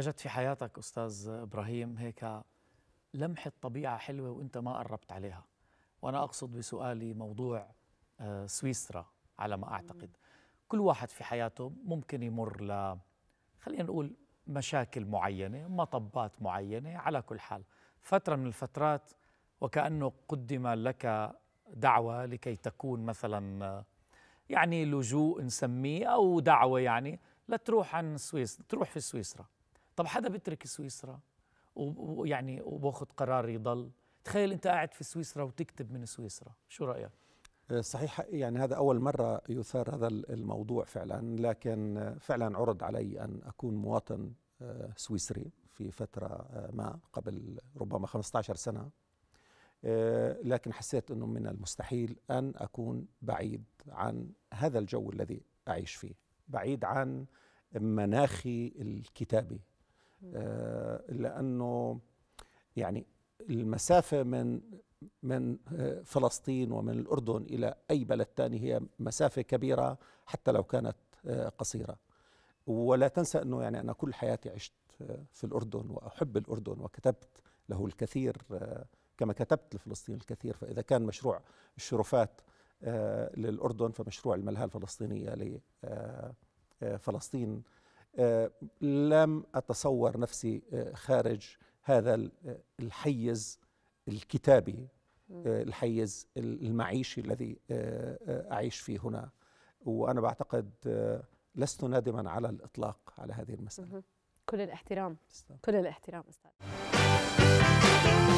وجدت في حياتك أستاذ إبراهيم هيك لمحة طبيعة حلوة وأنت ما قربت عليها وأنا أقصد بسؤالي موضوع آه، سويسرا على ما أعتقد كل واحد في حياته ممكن يمر ل خلينا نقول مشاكل معينة مطبات معينة على كل حال فترة من الفترات وكأنه قدم لك دعوة لكي تكون مثلا يعني لجوء نسميه أو دعوة يعني لتروح عن سويسرا تروح في سويسرا طب حدا بيترك سويسرا ويعني وباخذ قرار يضل تخيل انت قاعد في سويسرا وتكتب من سويسرا شو رايك آه، صحيح يعني هذا أول مرة يثار هذا الموضوع فعلا لكن فعلا عرض علي أن أكون مواطن آه، سويسري في فترة آه، ما قبل ربما 15 سنة لكن حسيت أنه من المستحيل أن أكون بعيد عن هذا الجو الذي أعيش فيه بعيد عن مناخي الكتابي آه، لانه يعني المسافه من من آه، فلسطين ومن الاردن الى اي بلد ثاني هي مسافه كبيره حتى لو كانت آه، قصيره ولا تنسى انه يعني انا كل حياتي عشت في الاردن واحب الاردن وكتبت له الكثير كما كتبت لفلسطين الكثير فاذا كان مشروع الشرفات للاردن فمشروع الملهى الفلسطينيه لفلسطين آه، لم أتصور نفسي آه، خارج هذا آه، الحيز الكتابي الحيز المعيشي الذي أعيش فيه هنا وأنا بعتقد لست نادما على الإطلاق على هذه المسألة كل الاحترام كل الاحترام أستاذ